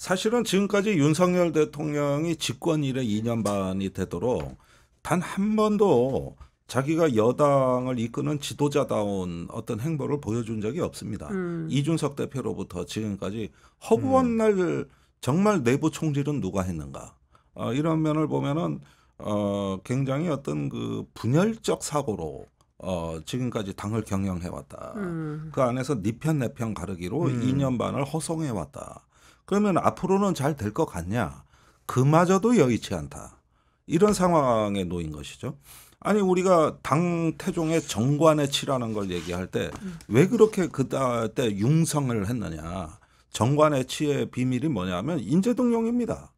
사실은 지금까지 윤석열 대통령이 집권 이래 2년 반이 되도록 단 한 번도 자기가 여당을 이끄는 지도자다운 어떤 행보를 보여준 적이 없습니다. 음. 이준석 대표로부터 지금까지 허구한 음. 날 정말 내부 총질은 누가 했는가. 어, 이런 면을 보면은 어, 굉장히 어떤 그 분열적 사고로 어, 지금까지 당을 경영해왔다. 음. 그 안에서 니편내편 네 가르기로 음. 2년 반을 허송해왔다. 그러면 앞으로는 잘 될 것 같냐? 그마저도 여의치 않다. 이런 상황에 놓인 것이죠. 아니 우리가 당 태종의 정관의 치라는 걸 얘기할 때 왜 그렇게 그 때 융성을 했느냐? 정관의 치의 비밀이 뭐냐면 인제동용입니다.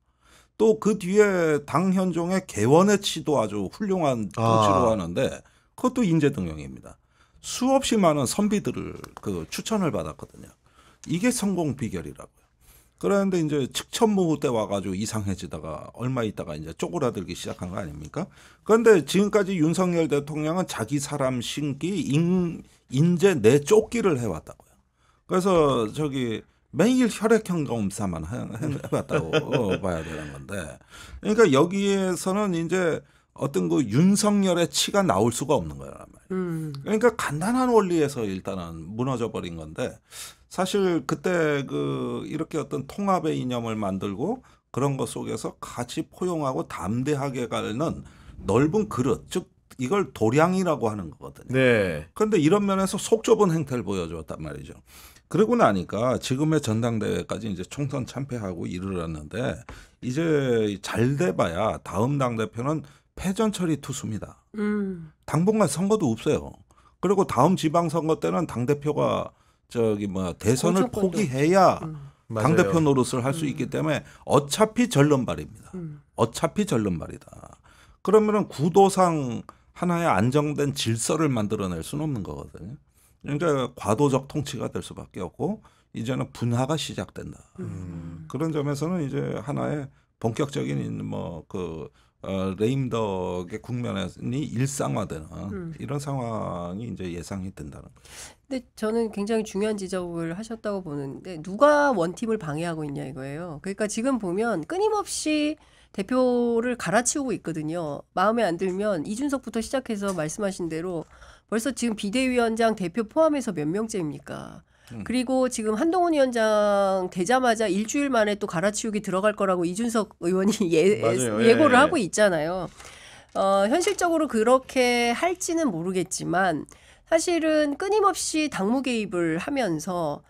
또 그 뒤에 당현종의 개원의 치도 아주 훌륭한 아. 도치로 아. 하는데 그것도 인제동용입니다. 수없이 많은 선비들을 그 추천을 받았거든요. 이게 성공 비결이라고 그런데 이제 측천모호 때 와가지고 이상해지다가 얼마 있다가 이제 쪼그라들기 시작한 거 아닙니까? 그런데 지금까지 윤석열 대통령은 자기 사람 신기 인, 인재 내 쫓기를 해왔다고요. 그래서 저기 매일 혈액형 검사만 해봤다고 봐야 되는 건데, 그러니까 여기에서는 이제 어떤 그 윤석열의 치가 나올 수가 없는 거예요 음. 그러니까 간단한 원리에서 일단은 무너져 버린 건데 사실 그때 그 이렇게 어떤 통합의 이념을 만들고 그런 것 속에서 같이 포용하고 담대하게 가는 넓은 그릇 즉 이걸 도량이라고 하는 거거든요. 네. 그런데 이런 면에서 속 좁은 행태를 보여줬단 말이죠. 그러고 나니까 지금의 전당대회까지 이제 총선 참패하고 이르렀는데 이제 잘 돼봐야 다음 당 대표는 패전 처리 투수입니다. 음. 당분간 선거도 없어요. 그리고 다음 지방선거 때는 당 대표가 저기 뭐 대선을 포기해야 음. 당 대표 노릇을 할수 음. 있기 때문에 어차피 전론발입니다. 음. 어차피 전론발이다. 그러면은 구도상 하나의 안정된 질서를 만들어낼 수는 없는 거거든요. 그러니까 과도적 통치가 될 수밖에 없고 이제는 분화가 시작된다. 음. 그런 점에서는 이제 하나의 본격적인 뭐그 어, 레임덕의 국면이 일상화되는 음. 이런 상황이 이제 예상이 된다는 거죠. 근데 저는 굉장히 중요한 지적을 하셨다고 보는데 누가 원팀을 방해하고 있냐 이거예요. 그러니까 지금 보면 끊임없이 대표를 갈아치우고 있거든요. 마음에 안 들면 이준석부터 시작해서 말씀하신 대로 벌써 지금 비대위원장 대표 포함해서 몇 명째입니까? 음. 그리고 지금 한동훈 위원장 되자마자 일주일 만에 또 갈아치우기 들어갈 거라고 이준석 의원이 예, 예, 예, 예고를 예. 하고 있잖아요. 어, 현실적으로 그렇게 할지는 모르겠지만 사실은 끊임없이 당무 개입을 하면서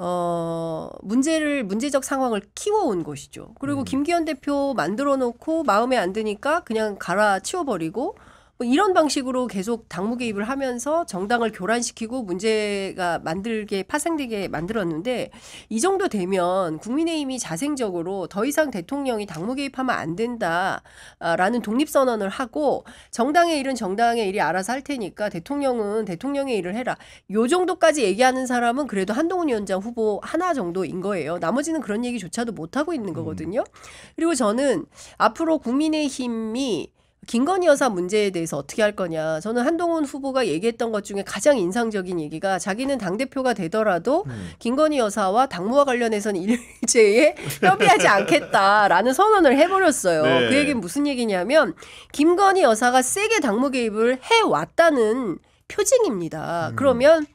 어, 문제를, 문제적 상황을 키워온 것이죠. 그리고 음. 김기현 대표 만들어 놓고 마음에 안 드니까 그냥 갈아치워버리고 뭐 이런 방식으로 계속 당무 개입을 하면서 정당을 교란시키고 문제가 만들게 파생되게 만들었는데 이 정도 되면 국민의힘이 자생적으로 더 이상 대통령이 당무 개입하면 안 된다라는 독립 선언을 하고 정당의 일은 정당의 일이 알아서 할 테니까 대통령은 대통령의 일을 해라. 요 정도까지 얘기하는 사람은 그래도 한동훈 위원장 후보 하나 정도인 거예요. 나머지는 그런 얘기조차도 못 하고 있는 음. 거거든요. 그리고 저는 앞으로 국민의힘이 김건희 여사 문제에 대해서 어떻게 할 거냐. 저는 한동훈 후보가 얘기했던 것 중에 가장 인상적인 얘기가 자기는 당대표가 되더라도 음. 김건희 여사와 당무와 관련해서는 일제에 협의하지 않겠다라는 선언을 해버렸어요. 네. 그 얘기는 무슨 얘기냐면 김건희 여사가 세게 당무 개입을 해왔다는 표징입니다. 음. 그러면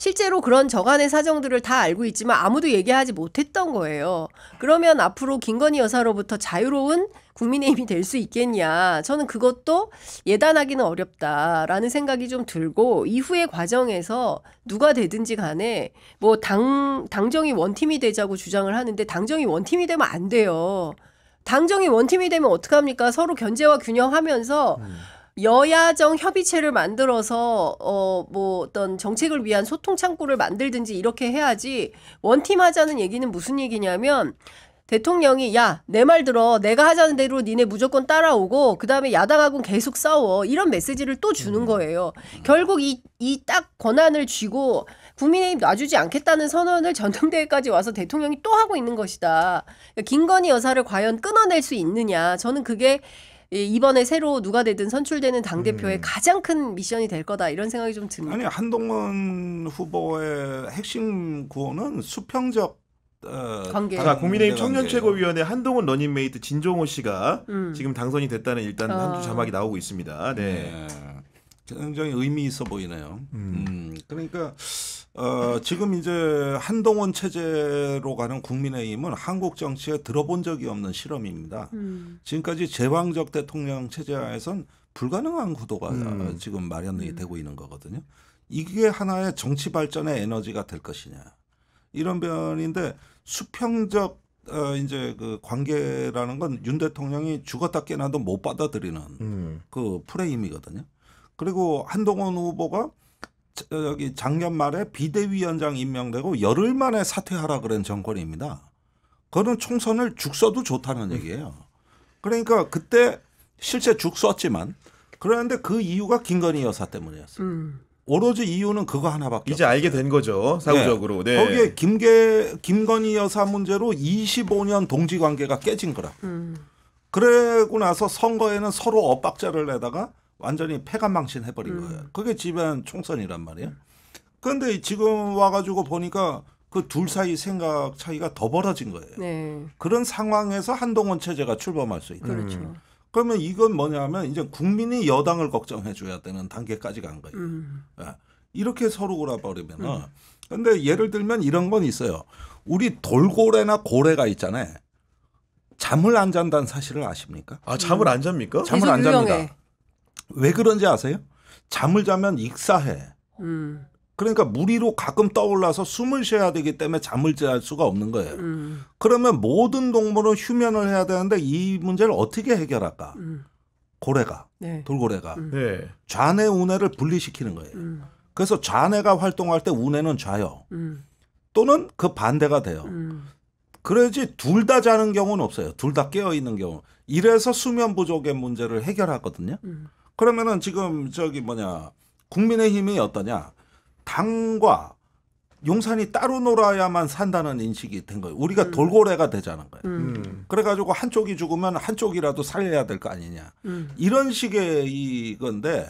실제로 그런 저간의 사정들을 다 알고 있지만 아무도 얘기하지 못했던 거예요. 그러면 앞으로 김건희 여사로부터 자유로운 국민의힘이 될 수 있겠냐. 저는 그것도 예단하기는 어렵다라는 생각이 좀 들고 이후의 과정에서 누가 되든지 간에 뭐 당 당정이 원팀이 되자고 주장을 하는데 당정이 원팀이 되면 안 돼요. 당정이 원팀이 되면 어떡합니까? 서로 견제와 균형하면서 음. 여야정 협의체를 만들어서 어 뭐 어떤 정책을 위한 소통 창구를 만들든지 이렇게 해야지 원팀 하자는 얘기는 무슨 얘기냐면 대통령이 야 내 말 들어 내가 하자는 대로 니네 무조건 따라오고 그 다음에 야당하고는 계속 싸워 이런 메시지를 또 주는 음. 거예요. 결국 이 이 딱 권한을 쥐고 국민의힘 놔주지 않겠다는 선언을 전당대회까지 와서 대통령이 또 하고 있는 것이다. 그러니까 김건희 여사를 과연 끊어낼 수 있느냐 저는 그게 예, 이번에 새로 누가 되든 선출되는 당 대표의 음. 가장 큰 미션이 될 거다 이런 생각이 좀 듭니다. 아니 한동훈 후보의 핵심 구호는 수평적 어, 관계. 자, 아, 국민의힘 청년최고위원회 한동훈 러닝메이트 진종호 씨가 음. 지금 당선이 됐다는 일단 아. 한주 자막이 나오고 있습니다. 네. 네. 굉장히 의미 있어 보이네요. 음. 음. 그러니까 어, 지금 이제 한동훈 체제로 가는 국민의힘은 한국 정치에 들어본 적이 없는 실험입니다. 음. 지금까지 제왕적 대통령 체제하에선 불가능한 구도가 음. 지금 마련이 음. 되고 있는 거거든요. 이게 하나의 정치 발전의 에너지가 될 것이냐 이런 변인데 수평적 어, 이제 그 관계라는 건 윤 대통령이 죽었다 깨나도 못 받아들이는 음. 그 프레임이거든요. 그리고 한동훈 후보가 여기 작년 말에 비대위원장 임명되고 열흘 만에 사퇴하라 그런 정권입니다. 그거는 총선을 죽서도 좋다는 얘기예요. 그러니까 그때 실제 죽었지만 그러는데 그 이유가 김건희 여사 때문이었어요. 음. 오로지 이유는 그거 하나밖에 이제 없어요. 알게 된 거죠 사후적으로. 네. 네. 거기에 김계 김건희 여사 문제로 25년 동지 관계가 깨진 거라. 음. 그러고 나서 선거에는 서로 엇박자를 내다가 완전히 패간망신 해버린 음. 거예요. 그게 지면 총선이란 말이에요. 그런데 지금 와가지고 보니까 그 둘 사이 생각 차이가 더 벌어진 거예요. 네. 그런 상황에서 한동훈 체제가 출범할 수 있다. 그렇죠. 음. 그러면 이건 뭐냐면 이제 국민이 여당을 걱정해 줘야 되는 단계까지 간 거예요. 음. 예. 이렇게 서로 골아버리면은 음. 근데 예를 들면 이런 건 있어요. 우리 돌고래나 고래가 있잖아요. 잠을 안 잔다는 사실을 아십니까? 아 잠을 안 잡니까? 잠을 안 잡니다. 왜 그런지 아세요? 잠을 자면 익사해. 음. 그러니까 무리로 가끔 떠올라서 숨을 쉬어야 되기 때문에 잠을 잘 수가 없는 거예요. 음. 그러면 모든 동물은 휴면을 해야 되는데 이 문제를 어떻게 해결할까? 음. 고래가, 네. 돌고래가 음. 네. 좌뇌 우뇌를 분리시키는 거예요. 음. 그래서 좌뇌가 활동할 때 우뇌는 좌요. 음. 또는 그 반대가 돼요. 그래야지 둘 다 자는 경우는 없어요. 둘 다 깨어 있는 경우. 이래서 수면 부족의 문제를 해결하거든요. 그러면은 지금 저기 뭐냐 국민의힘이 어떠냐 당과 용산이 따로 놀아야만 산다는 인식이 된 거예요. 우리가 음. 돌고래가 되자는 거예요. 음. 그래가지고 한쪽이 죽으면 한쪽이라도 살려야 될 거 아니냐. 음. 이런 식의 이건데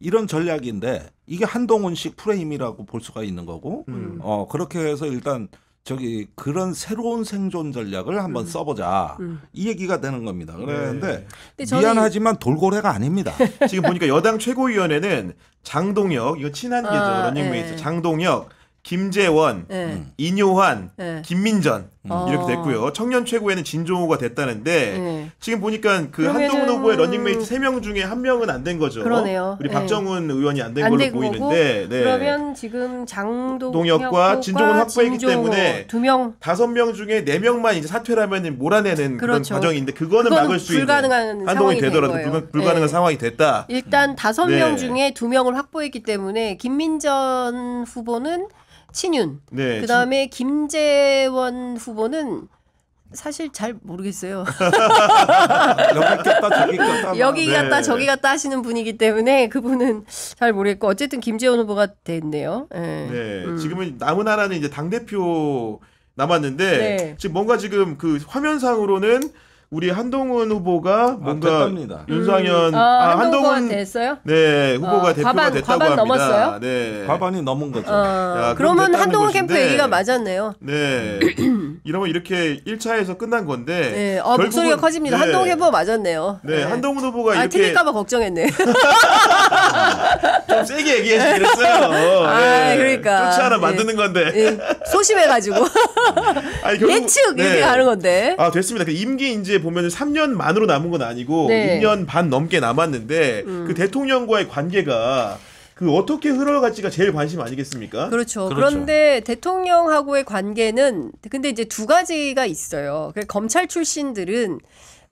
이런 전략인데 이게 한동훈식 프레임이라고 볼 수가 있는 거고 음. 어 그렇게 해서 일단 저기 그런 새로운 생존 전략을 한번 음. 써보자 음. 이 얘기가 되는 겁니다. 그런데 네. 미안하지만 돌고래가 아닙니다. 지금 보니까 여당 최고위원회는 장동혁 이거 친한 계죠 아, 런닝메이트 예. 네. 장동혁, 김재원, 네. 인효환, 예. 김민전 음. 어. 이렇게 됐고요. 청년 최고에는 진종호가 됐다는데 네. 지금 보니까 그 한동훈 후보의 런닝메이트 3명 중에 한 명은 안 된 거죠. 그러네요. 우리 네. 박정훈 의원이 안 된 걸로 보이는데 네. 그러면 지금 장동혁과 진종훈 확보했기 때문에 2명 5명 중에 네명만 이제 사퇴라면 몰아내는 그렇죠. 그런 과정인데 그거는, 막을 수 불가능한 있는 한동훈이 되더라도 불가, 불가능한 네. 상황이 됐다. 일단 다섯 5명 음. 중에 두명을 확보했기 때문에 김민전 후보는 친윤. 네. 그다음에 친... 김재원 후보는 사실 잘 모르겠어요. 여기 갔다 저기 갔다. 여기 네. 갔다 저기 갔다 하시는 분이기 때문에 그분은 잘 모르겠고 어쨌든 김재원 후보가 됐네요. 네. 네 음. 지금은 남은 하나는 이제 당 대표 남았는데 네. 지금 뭔가 지금 그 화면상으로는 우리 한동훈 후보가 아, 뭔가 됐 윤상현 음. 어, 아, 한동훈 됐어요? 네 후보가 어, 대표가 과반, 됐다고 과반 합니다. 넘었어요? 네 과반이 넘은 거죠. 어, 야, 그러면 한동훈 캠프 얘기가 맞았네요. 네 이러면 이렇게 1차에서 끝난 건데. 네. 어, 목소리가 커집니다. 네. 한동훈 후보 맞았네요. 네. 네. 한동훈 후보가 아, 이렇게 틀릴까봐 걱정했네. 좀 세게 얘기해서 그랬어요. 아, 네. 그러니까. 쫓아 하 예. 만드는 건데. 예. 소심해가지고. 아니, 결국, 예측 이렇게 네. 가는 건데. 아 됐습니다. 그 임기 이제 보면 3년 만으로 남은 건 아니고 2년 반 넘게 남았는데 음. 그 대통령과의 관계가. 그 어떻게 흘러갈지가 제일 관심 아니겠습니까? 그렇죠. 그렇죠. 그런데 대통령하고의 관계는 근데 이제 두 가지가 있어요. 그러니까 검찰 출신들은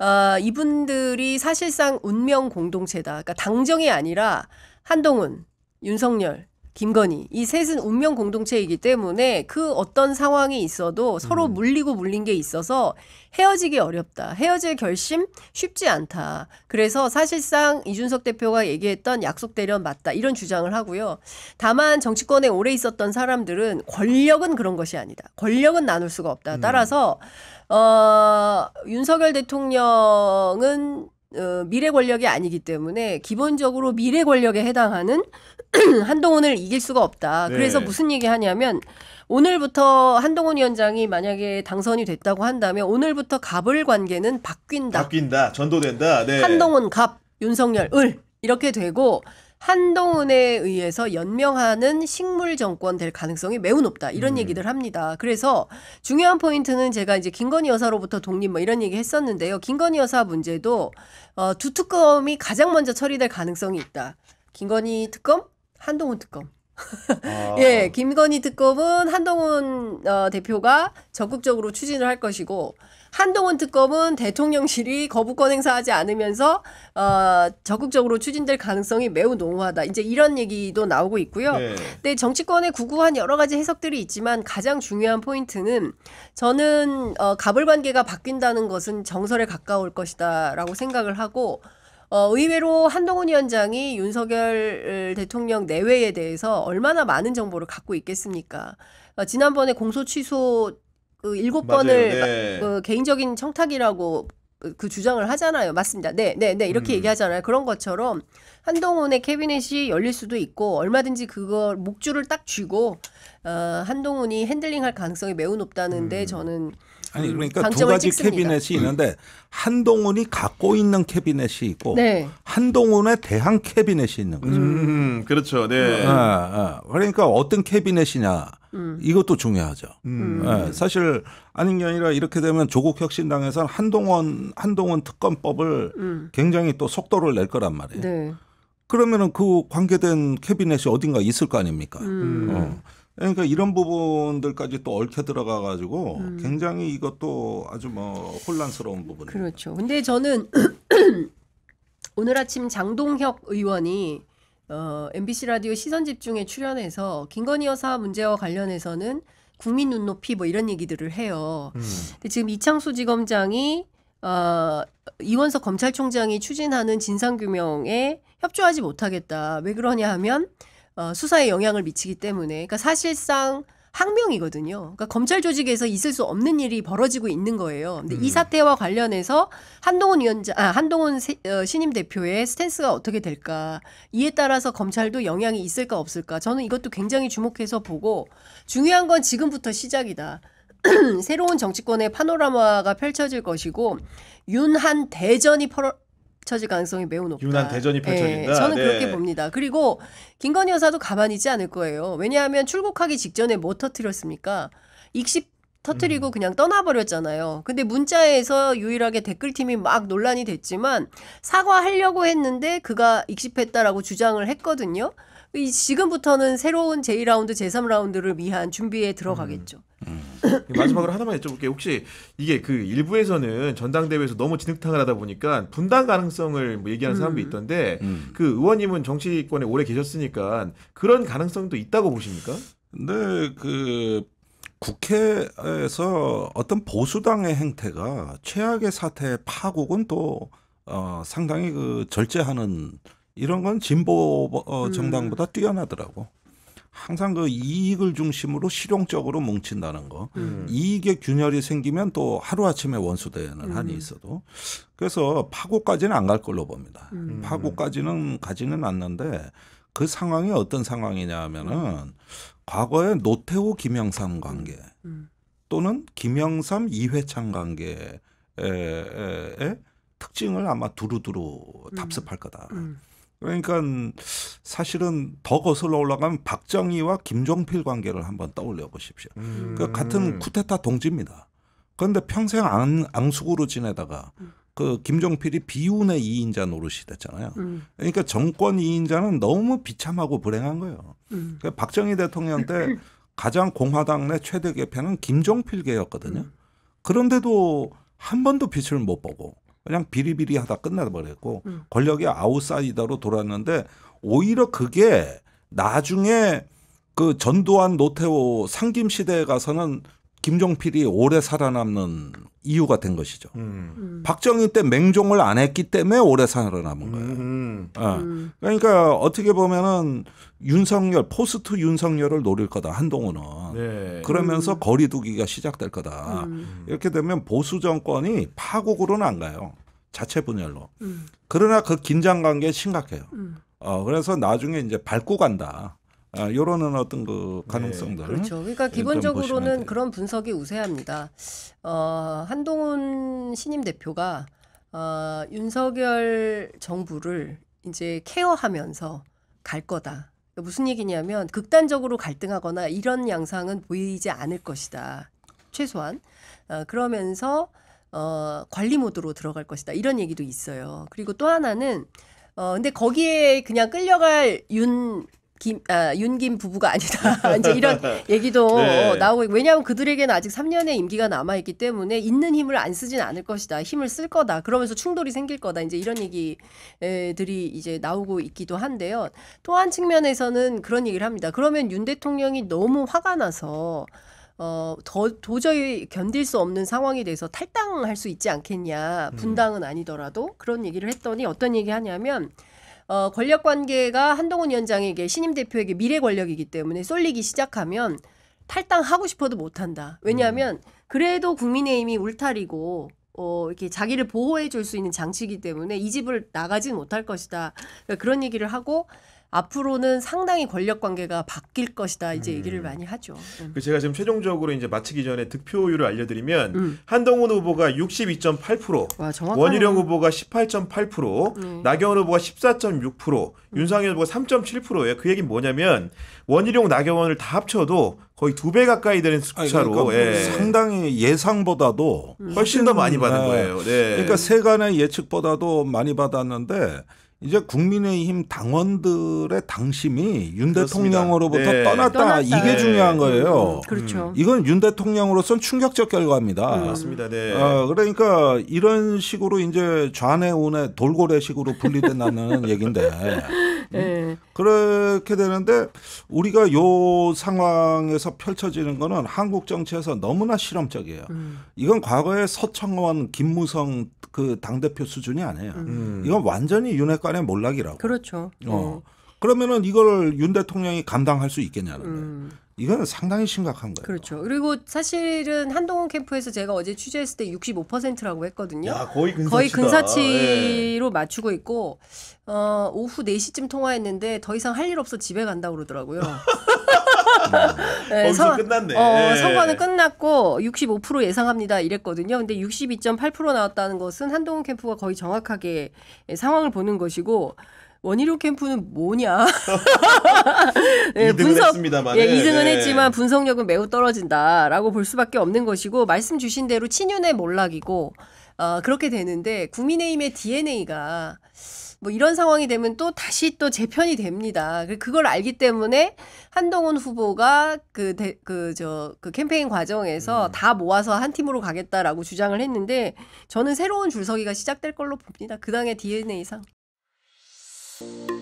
어, 이분들이 사실상 운명 공동체다. 그러니까 당정이 아니라 한동훈, 윤석열 김건희 이 셋은 운명 공동체이기 때문에 그 어떤 상황이 있어도 서로 음. 물리고 물린 게 있어서 헤어지기 어렵다. 헤어질 결심 쉽지 않다. 그래서 사실상 이준석 대표가 얘기했던 약속 대련 맞다. 이런 주장을 하고요. 다만 정치권에 오래 있었던 사람들은 권력은 그런 것이 아니다. 권력은 나눌 수가 없다. 음. 따라서 어 윤석열 대통령은 어, 미래 권력이 아니기 때문에 기본적으로 미래 권력에 해당하는 한동훈을 이길 수가 없다. 네. 그래서 무슨 얘기 하냐면 오늘부터 한동훈 위원장이 만약에 당선이 됐다고 한다면 오늘부터 갑을 관계는 바뀐다. 바뀐다. 전도된다. 네. 한동훈 갑, 윤석열 을 이렇게 되고 한동훈에 의해서 연명하는 식물 정권 될 가능성이 매우 높다. 이런 음. 얘기들 합니다. 그래서 중요한 포인트는 제가 이제 김건희 여사로부터 독립 뭐 이런 얘기 했었는데요. 김건희 여사 문제도 어, 두 특검이 가장 먼저 처리될 가능성이 있다. 김건희 특검, 한동훈 특검. 아. 예, 김건희 특검은 한동훈 어, 대표가 적극적으로 추진을 할 것이고 한동훈 특검은 대통령실이 거부권 행사하지 않으면서 어, 적극적으로 추진될 가능성이 매우 농후하다. 이제 이런 얘기도 나오고 있고요. 네. 근데 정치권의 구구한 여러 가지 해석들이 있지만 가장 중요한 포인트는 저는 어, 가불 관계가 바뀐다는 것은 정설에 가까울 것이다라고 생각을 하고 어, 의외로 한동훈 위원장이 윤석열 어, 대통령 내외에 대해서 얼마나 많은 정보를 갖고 있겠습니까? 어, 지난번에 공소 취소 그 일곱 번을 네. 그 개인적인 청탁이라고 그 주장을 하잖아요. 맞습니다. 네, 네, 네. 이렇게 음. 얘기하잖아요. 그런 것처럼 한동훈의 캐비넷이 열릴 수도 있고 얼마든지 그걸 목줄을 딱 쥐고 어, 한동훈이 핸들링할 가능성이 매우 높다는데 음. 저는 아니 그 그러니까 두 가지 찍습니다. 캐비넷이 있는데 한동훈이 갖고 있는 캐비넷이 있고 네. 한동훈에 대한 캐비넷이 있는 거죠. 음, 그렇죠. 네. 아. 그러니까 어떤 캐비넷이냐. 음. 이것도 중요하죠. 음. 네, 사실 아닌 게 아니라 이렇게 되면 조국 혁신당에서는 한동원 한동원 특검법을 음. 굉장히 또 속도를 낼 거란 말이에요. 네. 그러면은 그 관계된 캐비넷이 어딘가 있을 거 아닙니까? 음. 음. 어. 그러니까 이런 부분들까지 또 얽혀 들어가 가지고 음. 굉장히 이것도 아주 뭐 혼란스러운 부분. 그렇죠. 근데 저는 오늘 아침 장동혁 의원이 어, MBC 라디오 시선 집중에 출연해서 김건희 여사 문제와 관련해서는 국민 눈높이 뭐 이런 얘기들을 해요. 음. 근데 지금 이창수 지검장이 어, 이원석 검찰총장이 추진하는 진상규명에 협조하지 못하겠다. 왜 그러냐 하면 어, 수사에 영향을 미치기 때문에. 그러니까 사실상 항명이거든요. 그러니까 검찰 조직에서 있을 수 없는 일이 벌어지고 있는 거예요. 근데 음. 이 사태와 관련해서 한동훈 위원장, 아, 한동훈 세, 어, 신임 대표의 스탠스가 어떻게 될까? 이에 따라서 검찰도 영향이 있을까 없을까? 저는 이것도 굉장히 주목해서 보고 중요한 건 지금부터 시작이다. 새로운 정치권의 파노라마가 펼쳐질 것이고 윤한 대전이 펼쳐질 가능성이 매우 높다. 유난 대전이 예, 펼쳐진다. 예, 저는 네. 그렇게 봅니다. 그리고 김건희 여사도 가만히 있지 않을 거예요. 왜냐하면 출국하기 직전에 뭐 터트렸습니까? 익십 터트리고 음. 그냥 떠나버렸잖아요. 근데 문자에서 유일하게 댓글팀이 막 논란이 됐지만 사과하려고 했는데 그가 익십했다라고 주장을 했거든요. 이 지금부터는 새로운 제2라운드, 제3라운드를 위한 준비에 음. 들어가겠죠. 음. 음. 마지막으로 하나만 여쭤볼게요. 혹시 이게 그 일부에서는 전당대회에서 너무 진흙탕을 하다 보니까 분당 가능성을 뭐 얘기하는 음. 사람도 있던데 음. 그 의원님은 정치권에 오래 계셨으니까 그런 가능성도 있다고 보십니까? 근데 네, 그 국회에서 어떤 보수당의 행태가 최악의 사태의 파국은 또 어, 상당히 그 절제하는 이런 건 진보 어, 음. 정당보다 음. 뛰어나더라고. 항상 그 이익을 중심으로 실용적으로 뭉친다는 거. 음. 이익의 균열이 생기면 또 하루아침에 원수되는 음. 한이 있어도. 그래서 파고까지는 안 갈 걸로 봅니다. 음. 파고까지는 가지는 않는데 그 상황이 어떤 상황이냐 하면은 과거에 노태우 김영삼 관계 또는 김영삼 이회창 관계의 특징을 아마 두루두루 답습할 거다. 음. 그러니까 사실은 더 거슬러 올라가면 박정희와 김종필 관계를 한번 떠올려 보십시오. 그러니까 음. 그 같은 쿠데타 동지입니다. 그런데 평생 앙, 앙숙으로 지내다가 그 김종필이 비운의 이인자 노릇이 됐잖아요. 음. 그러니까 정권 이인자는 너무 비참하고 불행한 거예요. 음. 그러니까 박정희 대통령 때 가장 공화당 내 최대 개편은 김종필계였거든요. 음. 그런데도 한 번도 빛을 못 보고 그냥 비리비리하다 끝나버렸고 음. 권력의 아웃사이더로 돌았는데 오히려 그게 나중에 그 전두환 노태우 상김 시대에 가서는 김종필이 오래 살아남는 이유가 된 것이죠. 음. 음. 박정희 때 맹종을 안 했기 때문에 오래 살아남은 거예요. 음. 네. 그러니까 어떻게 보면은 윤석열 포스트 윤석열을 노릴 거다 한동훈은 네. 그러면서 음. 거리두기가 시작될 거다 음. 이렇게 되면 보수 정권이 파국으로는 안 가요. 자체 분열로. 음. 그러나 그 긴장 관계 심각해요. 음. 어 그래서 나중에 이제 밟고 간다. 아, 요런 어떤 그 네, 가능성들. 네. 그렇죠. 그러니까 기본적으로는 그런 분석이 우세합니다. 어, 한동훈 신임 대표가 어, 윤석열 정부를 이제 케어하면서 갈 거다. 그러니까 무슨 얘기냐면 극단적으로 갈등하거나 이런 양상은 보이지 않을 것이다. 최소한. 어, 그러면서 어, 관리 모드로 들어갈 것이다. 이런 얘기도 있어요. 그리고 또 하나는 어, 근데 거기에 그냥 끌려갈 윤 김, 아, 윤김 부부가 아니다. 이제 이런 얘기도 네. 나오고, 왜냐하면 그들에게는 아직 3년의 임기가 남아있기 때문에 있는 힘을 안 쓰진 않을 것이다. 힘을 쓸 거다. 그러면서 충돌이 생길 거다. 이제 이런 얘기들이 이제 나오고 있기도 한데요. 또 한 측면에서는 그런 얘기를 합니다. 그러면 윤 대통령이 너무 화가 나서 어, 더 도저히 견딜 수 없는 상황이 돼서 탈당할 수 있지 않겠냐. 음. 분당은 아니더라도 그런 얘기를 했더니 어떤 얘기 하냐면 어, 권력 관계가 한동훈 위원장에게 신임 대표에게 미래 권력이기 때문에 쏠리기 시작하면 탈당하고 싶어도 못 한다. 왜냐하면 음. 그래도 국민의힘이 울타리고 어, 이렇게 자기를 보호해 줄 수 있는 장치이기 때문에 이 집을 나가진 못할 것이다. 그러니까 그런 얘기를 하고 앞으로는 상당히 권력 관계가 바뀔 것이다 이제 얘기를 음. 많이 하죠. 음. 그 제가 지금 최종적으로 이제 마치기 전에 득표율을 알려드리면 음. 한동훈 후보가 62.8%, 와, 정확하네. 원희룡 후보가 18.8%, 음. 나경원 후보가 14.6%, 음. 윤상현 후보가 3.7%예요. 그 얘기는 뭐냐면 원희룡 나경원을 다 합쳐도 거의 두 배 가까이 되는 숫자로 그러니까 예. 뭐 상당히 예상보다도 음. 훨씬 더 많이 받은 네. 거예요. 네. 그러니까 세간의 예측보다도 많이 받았는데 이제 국민의힘 당원들의 당심이 윤 대통령으로부터 네. 떠났다. 떠났다. 이게 네. 중요한 거예요. 음, 음. 그렇죠. 음. 이건 윤 대통령으로선 충격적 결과입니다. 음, 맞습니다. 네. 어, 그러니까 이런 식으로 이제 좌뇌 우뇌 돌고래식으로 분리된다는 얘기인데 그렇게 되는데 우리가 요 상황에서 펼쳐지는 거는 한국 정치에서 너무나 실험적이에요. 음. 이건 과거에 서청원, 김무성 그당 대표 수준이 아니에요. 음. 음. 이건 완전히 윤핵관의 몰락이라고. 그렇죠. 어. 음. 그러면은 이걸 윤 대통령이 감당할 수 있겠냐는 음. 거예요. 이거는 상당히 심각한 거예요. 그렇죠. 그리고 사실은 한동훈 캠프에서 제가 어제 취재했을 때 65%라고 했거든요. 야, 거의 근사치다. 거의 근사치로 예. 맞추고 있고 어, 오후 4시쯤 통화했는데 더 이상 할 일 없어 집에 간다 고 그러더라고요. 네, 선, 끝났네. 어, 선거는 예. 끝났고 65% 예상합니다 이랬거든요. 근데 62.8% 나왔다는 것은 한동훈 캠프가 거의 정확하게 상황을 보는 것이고 원희룡 캠프는 뭐냐. 네, 분석, 예, 이승은 네. 했지만 분석력은 매우 떨어진다라고 볼 수밖에 없는 것이고 말씀 주신 대로 친윤의 몰락이고 어, 그렇게 되는데 국민의힘의 DNA가 뭐 이런 상황이 되면 또 다시 또 재편이 됩니다. 그, 그걸 알기 때문에 한동훈 후보가 그, 대, 그, 저, 그 캠페인 과정에서 음. 다 모아서 한 팀으로 가겠다라고 주장을 했는데 저는 새로운 줄서기가 시작될 걸로 봅니다. 그 당의 DNA상. Thank you